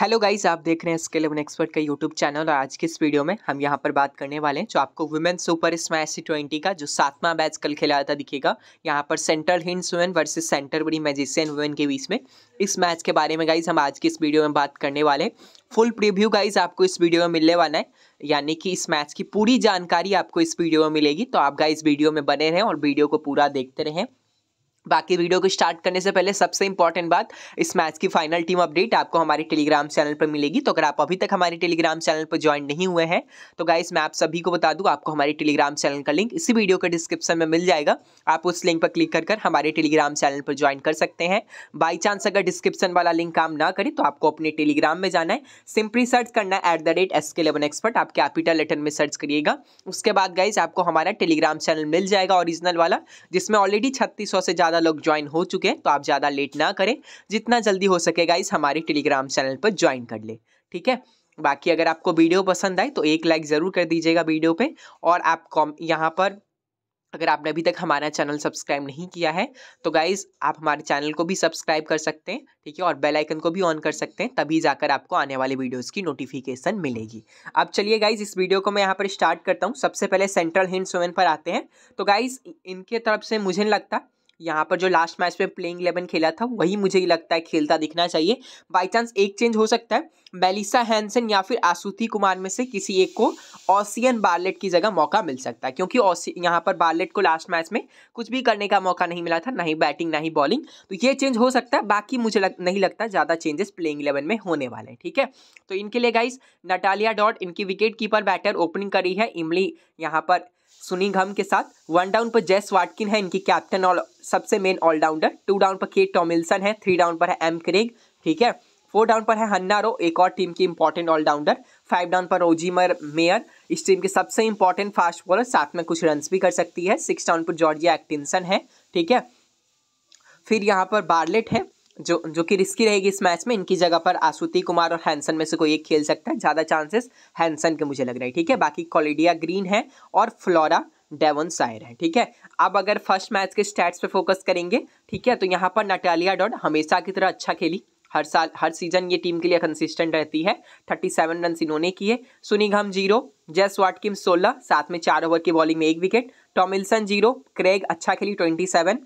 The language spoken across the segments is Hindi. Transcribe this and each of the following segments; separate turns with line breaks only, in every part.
हेलो गाइस आप देख रहे हैं स्किल एवन एक्सपर्ट का यूट्यूब चैनल और आज के इस वीडियो में हम यहाँ पर बात करने वाले हैं जो आपको वुमेन सुपर स्मैश ट्वेंटी का जो सातवां मैच कल खेला था दिखेगा यहाँ पर सेंट्रल हिंड्स वुमेन वर्सेस सेंटर बड़ी मैजिशियन वुमेन के बीच में इस मैच के बारे में गाइज हम आज की इस वीडियो में बात करने वाले हैं फुल प्रिव्यू गाइज आपको इस वीडियो में मिलने वाला है यानी कि इस मैच की पूरी जानकारी आपको इस वीडियो में मिलेगी तो आप गाइज वीडियो में बने रहें और वीडियो को पूरा देखते रहें बाकी वीडियो को स्टार्ट करने से पहले सबसे इंपॉर्टेंट बात इस मैच की फाइनल टीम अपडेट आपको हमारे टेलीग्राम चैनल पर मिलेगी तो अगर आप अभी तक हमारे टेलीग्राम चैनल पर ज्वाइन नहीं हुए हैं तो गाइस मैं आप सभी को बता दूं आपको हमारे टेलीग्राम चैनल का लिंक इसी वीडियो के डिस्क्रिप्शन में मिल जाएगा आप उस लिंक पर क्लिक कर हमारे टेलीग्राम चैनल पर ज्वाइन कर सकते हैं बाई चांस अगर डिस्क्रिप्शन वाला लिंक काम ना करे तो आपको अपने टेलीग्राम में जाना है सिंपली सर्च करना है at the rate S K eleven expert आप कैपिटल लेटर में सर्च करिएगा उसके बाद गाइज आपको हमारा टेलीग्राम चैनल मिल जाएगा ऑरिजिनल वाला जिसमें ऑलरेडी छत्तीस से ज़्यादा ज़्यादा लोग ज्वाइन हो चुके हैं तो आप ज़्यादा लेट ना करें जितना जल्दी हो सके गाइस हमारे टेलीग्राम चैनल पर ज्वाइन कर ले ठीक है बाकी अगर आपको वीडियो पसंद आए तो एक लाइक ज़रूर कर दीजिएगा वीडियो पर और आप कॉम यहाँ पर अगर आपने अभी तक हमारा चैनल सब्सक्राइब नहीं किया है तो गाइज़ आप हमारे चैनल को भी सब्सक्राइब कर सकते हैं ठीक है और बेल आइकन को भी ऑन कर सकते हैं तभी जाकर आपको आने वाले वीडियोस की नोटिफिकेशन मिलेगी अब चलिए गाइज़ इस वीडियो को मैं यहाँ पर स्टार्ट करता हूँ सबसे पहले सेंट्रल हिंट सेवन पर आते हैं तो गाइज़ इनके तरफ से मुझे नहीं लगता यहाँ पर जो लास्ट मैच में प्लेइंग इलेवन खेला था वही मुझे लगता है खेलता दिखना चाहिए बाई चांस एक चेंज हो सकता है बेलिसा हैंसन या फिर आसूति कुमार में से किसी एक को ऑसियन बार्लेट की जगह मौका मिल सकता है क्योंकि यहाँ पर बार्लेट को लास्ट मैच में कुछ भी करने का मौका नहीं मिला था ना ही बैटिंग ना ही बॉलिंग तो ये चेंज हो सकता है बाकी मुझे लग, नहीं लगता ज़्यादा चेंजेस प्लेइंग इलेवन में होने वाले हैं ठीक है तो इनके लिए गाइस नटालिया डॉट इनकी विकेट कीपर बैटर ओपनिंग करी है इमली यहाँ पर सुनी घम के साथ वन डाउन पर जेस वाटकिन है इनकी कैप्टन और सबसे मेन ऑलराउंडर टू डाउन पर केट टॉमिल्सन है थ्री डाउन पर है एम क्रेग ठीक है फोर डाउन पर है हन्ना रो एक और टीम की इंपॉर्टेंट ऑलराउंडर फाइव डाउन पर रोजीमर मेयर इस टीम के सबसे इंपॉर्टेंट फास्ट बॉलर साथ में कुछ रन भी कर सकती है सिक्स डाउन पर जॉर्जिया एक्टिंसन है ठीक है फिर यहाँ पर बार्लेट है जो जो कि रिस्की रहेगी इस मैच में इनकी जगह पर आसुति कुमार और हैंसन में से कोई एक खेल सकता है ज़्यादा चांसेस हैंसन के मुझे लग रहे हैं ठीक है बाकी कॉलिडिया ग्रीन है और फ्लोरा डेवन सायर है ठीक है अब अगर फर्स्ट मैच के स्टैट्स पे फोकस करेंगे ठीक है तो यहाँ पर नटालिया डॉट हमेशा की तरह अच्छा खेली हर साल हर सीजन ये टीम के लिए कंसिस्टेंट रहती है थर्टी सेवन रन इन्होंने किए घम जीरो जैस वाटकिम सोलह साथ में चार ओवर की बॉलिंग में एक विकेट टॉमिल्सन जीरो क्रेग अच्छा खेली ट्वेंटी सेवन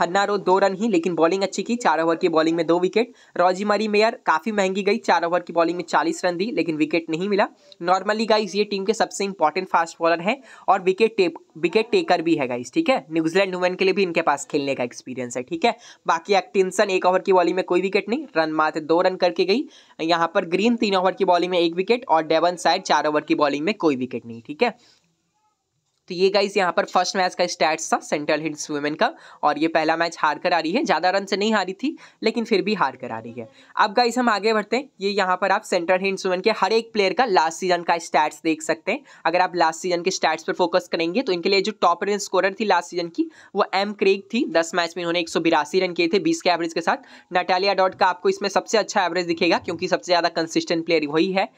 हन्ना रो दो रन ही लेकिन बॉलिंग अच्छी की चार ओवर की बॉलिंग में दो विकेट रॉजी मरी मेयर काफ़ी महंगी गई चार ओवर की बॉलिंग में चालीस रन दी लेकिन विकेट नहीं मिला नॉर्मली गाइज ये टीम के सबसे इंपॉर्टेंट फास्ट बॉलर हैं और विकेट टेप विकेट टेकर भी है गाइज ठीक है न्यूजीलैंड वुमेन के लिए भी इनके पास खेलने का एक्सपीरियंस है ठीक है बाकी एक्टिनसन एक ओवर की बॉलिंग में कोई विकेट नहीं रन मात्र दो रन करके गई यहाँ पर ग्रीन तीन ओवर की बॉलिंग में एक विकेट और डेवन साइड चार ओवर की बॉलिंग में कोई विकेट नहीं ठीक है तो ये गाइस यहाँ पर फर्स्ट मैच का स्टैट्स था सेंट्रल हिट्स वुमेन का और ये पहला मैच हार कर आ रही है ज़्यादा रन से नहीं हारी थी लेकिन फिर भी हार कर आ रही है अब गाइस हम आगे बढ़ते हैं ये यहाँ पर आप सेंट्रल हिट्स वुमेन के हर एक प्लेयर का लास्ट सीजन का स्टैट्स देख सकते हैं अगर आप लास्ट सीजन के स्टैट्स पर फोकस करेंगे तो इनके लिए जो टॉप रन स्कोरर थी लास्ट सीजन की वो एम क्रेग थी दस मैच में इन्होंने एक रन किए थे बीस के एवरेज के साथ नटालिया डॉट का आपको इसमें सबसे अच्छा एवरेज दिखेगा क्योंकि सबसे ज़्यादा कंसिस्टेंट प्लेयर वही है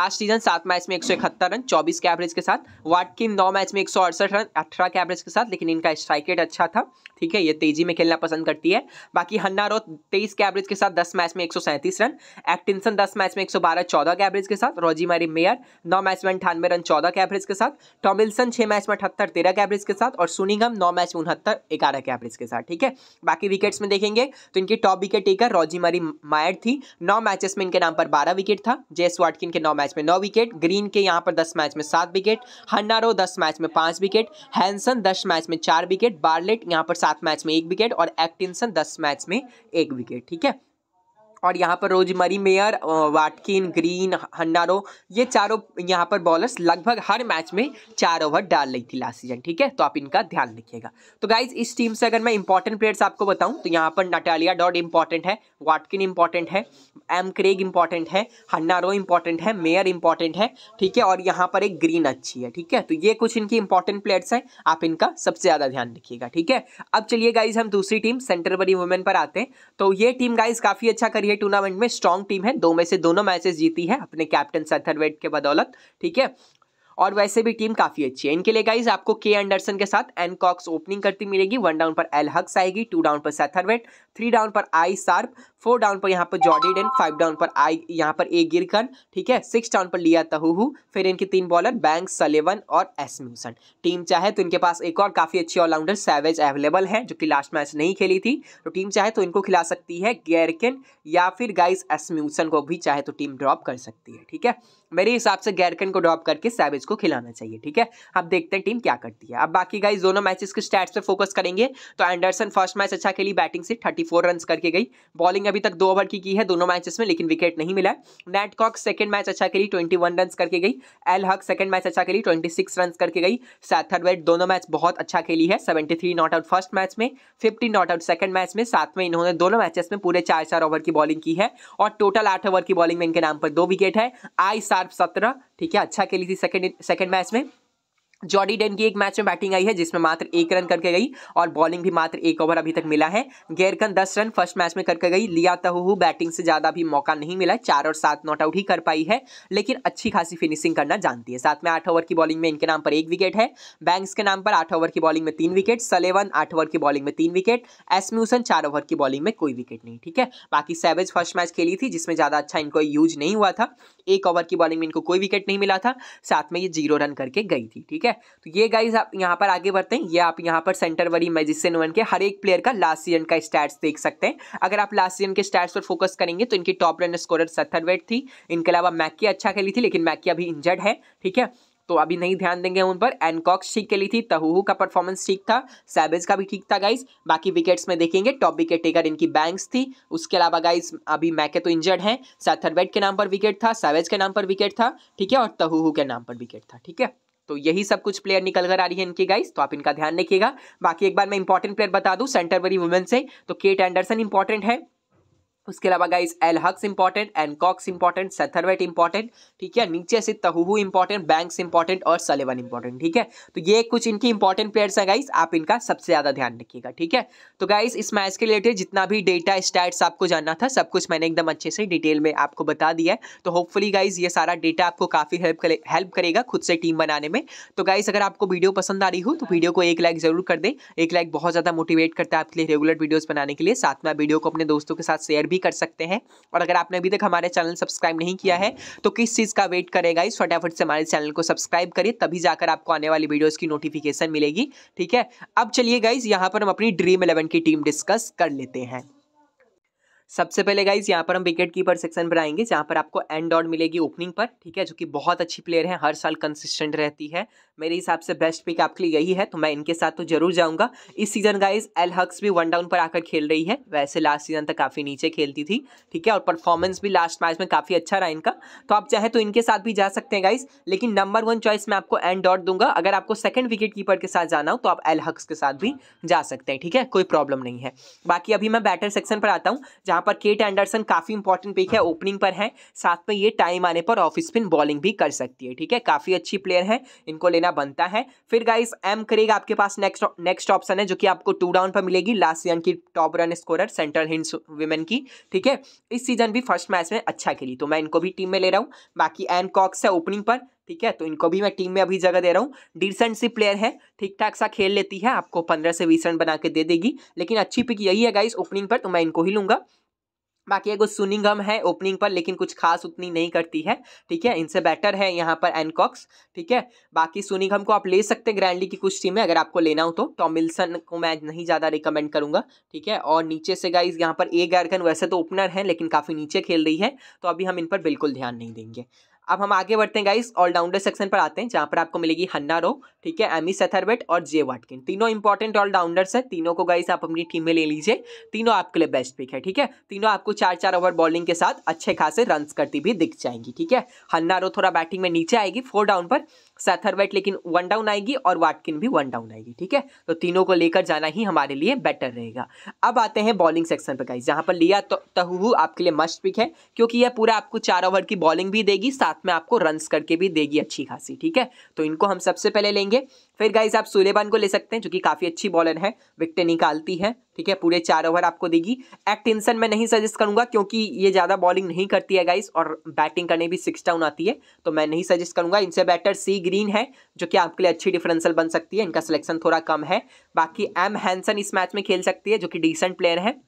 लास्ट सीजन सात मैच में एक रन चौबीस के एवरेज के साथ वाटकिन नौ मैच में एक अड़सठ रन अठारह के एवरेज के साथ लेकिन इनका स्ट्राइक रेट अच्छा था ठीक है ये तेजी में खेलना पसंद करती है बाकी हन्ना रोथ तेईस के एवरेज के साथ दस मैच में एक रन एक्टिनसन दस मैच में एक सौ बारह चौदह के एवरेज के साथ रोजी मारी मेयर नौ मैच में अंठानवे रन चौदह के एवरेज के साथ टॉमिल्सन छः मैच में अठहत्तर तेरह के एवरेज के साथ और सुनिगम नौ मैच में उनहत्तर ग्यारह के एवरेज के साथ ठीक है बाकी विकेट्स में देखेंगे तो इनकी टॉप विकेट टेकर रोजी मारी मायर थी नौ मैचेस में इनके नाम पर बारह विकेट था जेस वाटकिन के नौ मैच में नौ विकेट ग्रीन के यहाँ पर दस मैच में सात विकेट हन्नारो दस मैच में पांच पांच विकेट हैंसन दस मैच में चार विकेट बार्लेट यहाँ पर सात मैच में एक विकेट और एक्टिनसन दस मैच में एक विकेट ठीक है और यहाँ पर Rosemary Mair Watkin Green Hannah Rowe ये चारों यहाँ पर बॉलर्स लगभग हर मैच में चार ओवर डाल रही थी लास्ट सीजन ठीक है तो आप इनका ध्यान रखिएगा तो गाइज इस टीम से अगर मैं इंपॉर्टेंट प्लेयर्स आपको बताऊँ तो यहाँ पर नटालिया डॉट इंपॉर्टेंट है वाटकिन इंपॉर्टेंट है एम क्रेग इंपॉर्टेंट है हन्नारो इंपॉर्टेंट है मेयर इंपॉर्टेंट है ठीक है और यहाँ पर एक ग्रीन अच्छी है ठीक है तो ये कुछ इनकी इंपॉर्टेंट प्लेयर्स हैं आप इनका सबसे ज़्यादा ध्यान रखिएगा ठीक है अब चलिए गाइज हम दूसरी टीम सेंटर वरी वुमेन पर आते हैं तो ये टीम गाइज काफ़ी अच्छा करिए ये टूर्नामेंट में स्ट्रॉन्ग टीम है दो में से दोनों मैचेस जीती है अपने कैप्टन सथरवेट के बदौलत ठीक है और वैसे भी टीम काफ़ी अच्छी है इनके लिए गाइज आपको के एंडरसन के साथ एन कॉक्स ओपनिंग करती मिलेगी वन डाउन पर एल हक्स आएगी टू डाउन पर सेथरवेट थ्री डाउन पर आई सार्प फोर डाउन पर यहाँ पर जॉडी डेन फाइव डाउन पर आई यहाँ पर ए गिरकन ठीक है सिक्स डाउन पर लिया तहू फिर इनके तीन बॉलर बैंक सलेवन और म्यूसन टीम चाहे तो इनके पास एक और काफ़ी अच्छी ऑलराउंडर सैवेज अवेलेबल है जो कि लास्ट मैच नहीं खेली थी तो टीम चाहे तो इनको खिला सकती है गैरकिन या फिर गाइस एसम्यूसन को भी चाहे तो टीम ड्रॉप कर सकती है ठीक है मेरे हिसाब से गैरकिन को ड्रॉप करके सैवेज प्लेयर्स को खिलाना चाहिए ठीक है अब देखते हैं टीम क्या करती है अब बाकी गाइज दोनों मैचेस के स्टैट्स पे फोकस करेंगे तो एंडरसन फर्स्ट मैच अच्छा खेली बैटिंग से 34 फोर रन करके गई बॉलिंग अभी तक दो ओवर की की है दोनों मैचेस में लेकिन विकेट नहीं मिला नेटकॉक सेकंड मैच अच्छा खेली 21 रन करके गई एल हक सेकंड मैच अच्छा खेली 26 रन करके गई सैथरवेट दोनों मैच बहुत अच्छा खेली है 73 नॉट आउट फर्स्ट मैच में fifty not out second match में साथ में इन्होंने दोनों मैचेस में पूरे चार चार ओवर की बॉलिंग की है और टोटल आठ ओवर की बॉलिंग में इनके नाम पर दो विकेट है आई सार्प सत्रह ठीक है अच्छा खेली थी सेकेंड सेकेंड मैच में जॉडी डेन की एक मैच में बैटिंग आई है जिसमें मात्र एक रन करके गई और बॉलिंग भी मात्र एक ओवर अभी तक मिला है गैरकन दस रन फर्स्ट मैच में करके गई लिया तहू बैटिंग से ज़्यादा भी मौका नहीं मिला चार और सात नॉट आउट ही कर पाई है लेकिन अच्छी खासी फिनिशिंग करना जानती है साथ में आठ ओवर की बॉलिंग में इनके नाम पर एक विकेट है बैंक्स के नाम पर आठ ओवर की बॉलिंग में तीन विकेट सलेवन आठ ओवर की बॉलिंग में तीन विकेट एसम्यूसन चार ओवर की बॉलिंग में कोई विकेट नहीं ठीक है बाकी सेवेज फर्स्ट मैच खेली थी जिसमें ज़्यादा अच्छा इनको यूज नहीं हुआ था एक ओवर की बॉलिंग में इनको कोई विकेट नहीं मिला था साथ में ये जीरो रन करके गई थी ठीक है तो ये गाइज आप यहाँ पर आगे बढ़ते हैं ये आप यहाँ पर सेंटर वरी मैजिस्सन वन के हर एक प्लेयर का लास्ट सीजन का स्टैट्स देख सकते हैं अगर आप लास्ट सीजन के स्टैट्स पर फोकस करेंगे तो इनकी टॉप रन स्कोर सत्थर थी इनके अलावा मैकी अच्छा खेली थी लेकिन मैकी अभी इंजर्ड है ठीक है तो अभी नहीं ध्यान देंगे उन पर एनकॉक्स ठीक के लिए थी तहूहू का परफॉर्मेंस ठीक था सैबेज का भी ठीक था गाइस बाकी विकेट्स में देखेंगे टॉप विकेट टेकर इनकी बैंक्स थी उसके अलावा गाइस अभी मैके तो इंजर्ड हैं सैथरबेट के नाम पर विकेट था सैवेज के नाम पर विकेट था ठीक है और तहूहू के नाम पर विकेट था ठीक है तो यही सब कुछ प्लेयर निकल कर आ रही है इनकी गाइस तो आप इनका ध्यान रखिएगा बाकी एक बार मैं इंपॉर्टेंट प्लेयर बता दूं वरी वुमेन से तो केट एंडरसन इंपॉर्टेंट है उसके अलावा guys L Hucks important Ann Cox important Satterthwaite important ठीक है नीचे से तहु इंपॉर्टेंट बैंक्स इंपॉर्टेंट और सलेवन इंपॉर्टेंट ठीक है तो ये कुछ इनकी इंपॉर्टेंट प्लेयर्स हैं गाइस आप इनका सबसे ज्यादा ध्यान रखिएगा ठीक है तो गाइस इस मैच के रिलेटेड जितना भी डेटा स्टैट्स आपको जानना था सब कुछ मैंने एकदम अच्छे से डिटेल में आपको बता दिया है तो होपफुली गाइज ये सारा डेटा आपको काफी हेल्प करे, हेल्प करेगा खुद से टीम बनाने में तो गाइज अगर आपको वीडियो पसंद आ रही हो तो वीडियो को एक लाइक जरूर कर दें एक लाइक बहुत ज्यादा मोटिवेट करता है आपके लिए रेगुलर वीडियोज बनाने के लिए साथ में वीडियो को अपने दोस्तों के साथ शेयर भी भी कर सकते हैं और अगर आपने अभी तक हमारे चैनल सब्सक्राइब नहीं किया है तो किस चीज़ का वेट करेगा इस फटाफट से हमारे चैनल को सब्सक्राइब करिए तभी जाकर आपको आने वाली वीडियोज़ की नोटिफिकेशन मिलेगी ठीक है अब चलिए गाइज यहाँ पर हम अपनी ड्रीम इलेवन की टीम डिस्कस कर लेते हैं सबसे पहले गाइज यहाँ पर हम विकेट कीपर सेक्शन पर आएंगे जहाँ पर आपको एंड डॉट मिलेगी ओपनिंग पर ठीक है जो कि बहुत अच्छी प्लेयर है हर साल कंसिस्टेंट रहती है मेरे हिसाब से बेस्ट पिक आपके लिए यही है तो मैं इनके साथ तो जरूर जाऊँगा इस सीजन गाइज एल हक्स भी वन डाउन पर आकर खेल रही है वैसे लास्ट सीजन तक काफ़ी नीचे खेलती थी ठीक है और परफॉर्मेंस भी लास्ट मैच में काफ़ी अच्छा रहा इनका तो आप चाहे तो इनके साथ भी जा सकते हैं गाइज लेकिन नंबर वन चॉइस मैं आपको एंड डॉट दूंगा अगर आपको सेकंड विकेट कीपर के साथ जाना हो तो आप एल हक्स के साथ भी जा सकते हैं ठीक है कोई प्रॉब्लम नहीं है बाकी अभी मैं बैटर सेक्शन पर आता हूँ जहाँ यहाँ पर केट एंडरसन काफ़ी इंपॉर्टेंट पिक है ओपनिंग पर है साथ में ये टाइम आने पर ऑफ स्पिन बॉलिंग भी कर सकती है ठीक है काफ़ी अच्छी प्लेयर है इनको लेना बनता है फिर गाइस एम करेग आपके पास नेक्स्ट नेक्स्ट ऑप्शन है जो कि आपको टू डाउन पर मिलेगी लास्ट सीजन की top run scorer Central Hinds women की ठीक है इस सीजन भी फर्स्ट मैच में अच्छा खेली तो मैं इनको भी टीम में ले रहा हूँ बाकी एन कॉक्स है ओपनिंग पर ठीक है तो इनको भी मैं टीम में अभी जगह दे रहा हूँ डिसेंट सी प्लेयर है ठीक ठाक सा खेल लेती है आपको पंद्रह से बीस रन बना के दे देगी लेकिन अच्छी पिक यही है गाइस ओपनिंग पर तो मैं इनको ही लूंगा बाकी एगो सुनिंगम है ओपनिंग पर लेकिन कुछ खास उतनी नहीं करती है ठीक है इनसे बेटर है यहाँ पर एनकॉक्स ठीक है बाकी सुनिंगम को आप ले सकते हैं ग्रैंडली की कुछ टीम में अगर आपको लेना हो तो टॉमिल्सन को मैं नहीं ज़्यादा रिकमेंड करूँगा ठीक है और नीचे से गाइज यहाँ पर ए गार्गन वैसे तो ओपनर है लेकिन काफ़ी नीचे खेल रही है तो अभी हम इन पर बिल्कुल ध्यान नहीं देंगे अब हम आगे बढ़ते हैं गाइस ऑलराउंडर सेक्शन पर आते हैं जहाँ पर आपको मिलेगी हन्ना रो ठीक है एमी सेथरवेट और जे वाटकिन तीनों इंपॉर्टेंट ऑलराउंडर्स है तीनों को गाइस आप अपनी टीम में ले लीजिए तीनों आपके लिए बेस्ट पिक है ठीक है तीनों आपको चार चार ओवर बॉलिंग के साथ अच्छे खासे रन करती भी दिख जाएंगी ठीक है हन्ना रो थोड़ा बैटिंग में नीचे आएगी फोर डाउन पर सैथरवेट लेकिन वन डाउन आएगी और वाटकिन भी वन डाउन आएगी ठीक है तो तीनों को लेकर जाना ही हमारे लिए बेटर रहेगा अब आते हैं बॉलिंग सेक्शन पर गाइज यहाँ पर लिया तो, तहु आपके लिए मस्ट पिक है क्योंकि यह पूरा आपको चार ओवर की बॉलिंग भी देगी साथ में आपको रन करके भी देगी अच्छी खासी ठीक है तो इनको हम सबसे पहले लेंगे फिर गाइज आप सुलेबान को ले सकते हैं जो कि काफ़ी अच्छी बॉलर है विकटें निकालती है ठीक है पूरे चार ओवर आपको देगी एक्टिनसन मैं नहीं सजेस्ट करूंगा क्योंकि ये ज़्यादा बॉलिंग नहीं करती है गाइस और बैटिंग करने भी सिक्स डाउन आती है तो मैं नहीं सजेस्ट करूंगा इनसे बेटर सी ग्रीन है जो कि आपके लिए अच्छी डिफरेंशियल बन सकती है इनका सिलेक्शन थोड़ा कम है बाकी एम हैंसन इस मैच में खेल सकती है जो कि डिसेंट प्लेयर है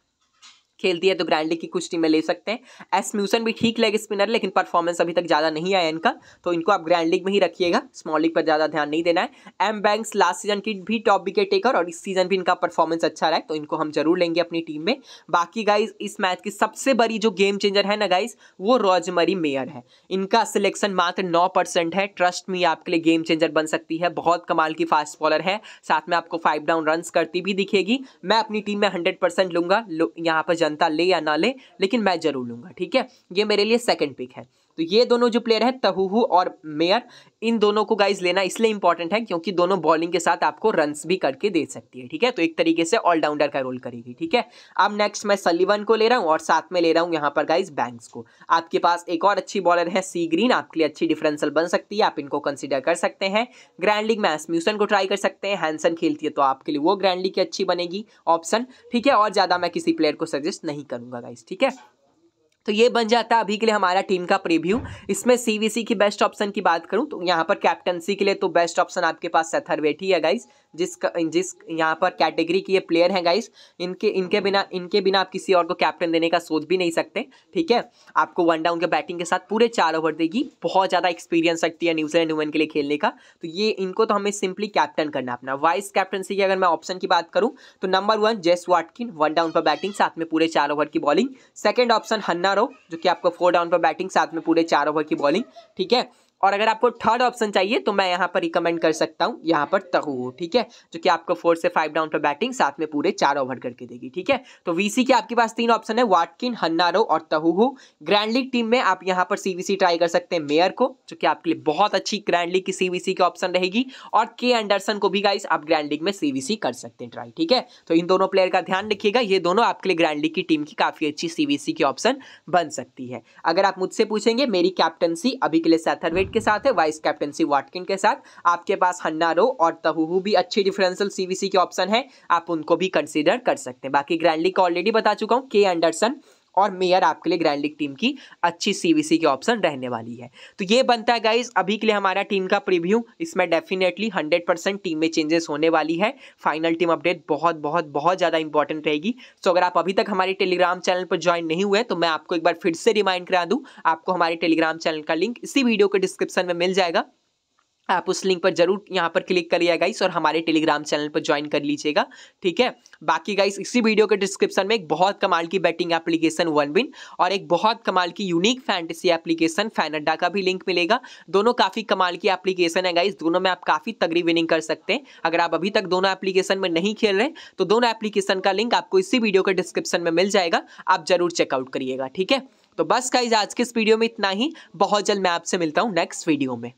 खेलती है तो ग्रैंडली की कुछ टीमें ले सकते हैं एस म्यूसन भी ठीक लेग स्पिनर लेकिन परफॉर्मेंस अभी तक ज़्यादा नहीं आया इनका तो इनको आप ग्रैंड लीग में ही रखिएगा स्मॉल लीग पर ज़्यादा ध्यान नहीं देना है एम बैंक्स लास्ट सीजन की भी टॉप विकेट टेकर और इस सीजन भी इनका परफॉर्मेंस अच्छा रहा है तो इनको हम जरूर लेंगे अपनी टीम में बाकी गाइज इस मैच की सबसे बड़ी जो गेम चेंजर है ना गाइज वो रॉजमरी मेयर है इनका सिलेक्शन मात्र नौ परसेंट है ट्रस्ट में आपके लिए गेम चेंजर बन सकती है बहुत कमाल की फास्ट बॉलर है साथ में आपको फाइव डाउन रन करती भी दिखेगी मैं अपनी टीम में हंड्रेड परसेंट लूंगा यहाँ पर जनता ले या ना ले लेकिन मैं जरूर लूंगा ठीक है ये मेरे लिए सेकेंड पिक है तो ये दोनों जो प्लेयर हैं तहुहू और मेयर इन दोनों को गाइज लेना इसलिए इंपॉर्टेंट है क्योंकि दोनों बॉलिंग के साथ आपको रन्स भी करके दे सकती है ठीक है तो एक तरीके से ऑलराउंडर का रोल करेगी ठीक है अब नेक्स्ट मैं सलीवन को ले रहा हूँ और साथ में ले रहा हूँ यहाँ पर गाइज बैंक्स को आपके पास एक और अच्छी बॉलर है सी ग्रीन आपके लिए अच्छी डिफरेंसल बन सकती है आप इनको कंसिडर कर सकते हैं ग्रैंड लीग में को ट्राई कर सकते हैं हैंसन खेलती है तो आपके लिए वो ग्रैंड लीग की अच्छी बनेगी ऑप्शन ठीक है और ज़्यादा मैं किसी प्लेयर को सजेस्ट नहीं करूँगा गाइज ठीक है तो ये बन जाता है अभी के लिए हमारा टीम का प्रीव्यू इसमें सीवीसी की बेस्ट ऑप्शन की बात करूं तो यहाँ पर कैप्टनसी के लिए तो बेस्ट ऑप्शन आपके पास सेथरवेटी है गाइस जिस जिस यहाँ पर कैटेगरी के ये प्लेयर हैं गाइस इनके इनके बिना इनके बिना आप किसी और को कैप्टन देने का सोच भी नहीं सकते ठीक है आपको वन डाउन के बैटिंग के साथ पूरे चार ओवर देगी बहुत ज़्यादा एक्सपीरियंस रखती है न्यूजीलैंड वुमेन के लिए खेलने का तो ये इनको तो हमें सिंपली कैप्टन करना अपना वाइस कैप्टनसी की अगर मैं ऑप्शन की बात करूँ तो number one Jess Watkin one down पर बैटिंग साथ में पूरे चार ओवर की बॉलिंग सेकेंड ऑप्शन हन्ना ओवर जो कि आपका फोर डाउन पर बैटिंग साथ में पूरे चार ओवर की बॉलिंग ठीक है और अगर आपको थर्ड ऑप्शन चाहिए तो मैं यहाँ पर रिकमेंड कर सकता हूँ यहाँ पर तहू ठीक है जो कि आपको फोर से फाइव डाउन पर बैटिंग साथ में पूरे चार ओवर करके देगी ठीक है तो वीसी के आपके पास तीन ऑप्शन है वाटकिन हन्नारो और तहू ग्रैंड लीग टीम में आप यहाँ पर सीवीसी ट्राई कर सकते हैं मेयर को जो कि आपके लिए बहुत अच्छी ग्रैंड लीग की सीवीसी की ऑप्शन रहेगी और के एंडरसन को भी गाइस आप ग्रैंड लीग में सीवीसी कर सकते हैं ट्राई ठीक है तो इन दोनों प्लेयर का ध्यान रखिएगा ये दोनों आपके लिए ग्रैंड लीग की टीम की काफी अच्छी सीवीसी की ऑप्शन बन सकती है अगर आप मुझसे पूछेंगे मेरी कैप्टनसी अभी के लिए सैथरवेट वाइट के साथ है वाइस कैप्टनसी वाटकिन के साथ आपके पास हन्नारो और तहुहू भी अच्छी डिफरेंशियल सीवीसी के ऑप्शन है आप उनको भी कंसिडर कर सकते हैं बाकी ग्रैंडली का ऑलरेडी बता चुका हूँ के एंडरसन और मेयर आपके लिए ग्रैंड लीग टीम की अच्छी सीवीसी की ऑप्शन रहने वाली है तो ये बनता है गाइज अभी के लिए हमारा टीम का प्रीव्यू इसमें डेफिनेटली 100 परसेंट टीम में चेंजेस होने वाली है फाइनल टीम अपडेट बहुत बहुत बहुत ज़्यादा इंपॉर्टेंट रहेगी सो अगर आप अभी तक हमारे टेलीग्राम चैनल पर ज्वाइन नहीं हुए तो मैं आपको एक बार फिर से रिमाइंड करा दूँ आपको हमारे टेलीग्राम चैनल का लिंक इसी वीडियो के डिस्क्रिप्शन में मिल जाएगा आप उस लिंक पर जरूर यहाँ पर क्लिक करिए गाइस और हमारे टेलीग्राम चैनल पर ज्वाइन कर लीजिएगा ठीक है बाकी गाइस इसी वीडियो के डिस्क्रिप्शन में एक बहुत कमाल की बैटिंग एप्लीकेशन वन बिन और एक बहुत कमाल की यूनिक फैंटेसी एप्लीकेशन फैनड्डा का भी लिंक मिलेगा दोनों काफ़ी कमाल की एप्लीकेशन है गाइस दोनों में आप काफ़ी तगड़ी विनिंग कर सकते हैं अगर आप अभी तक दोनों एप्लीकेशन में नहीं खेल रहे तो दोनों एप्लीकेशन का लिंक आपको इसी वीडियो के डिस्क्रिप्शन में मिल जाएगा आप जरूर चेकआउट करिएगा ठीक है तो बस गाइज आज के इस वीडियो में इतना ही बहुत जल्द मैं आपसे मिलता हूँ नेक्स्ट वीडियो में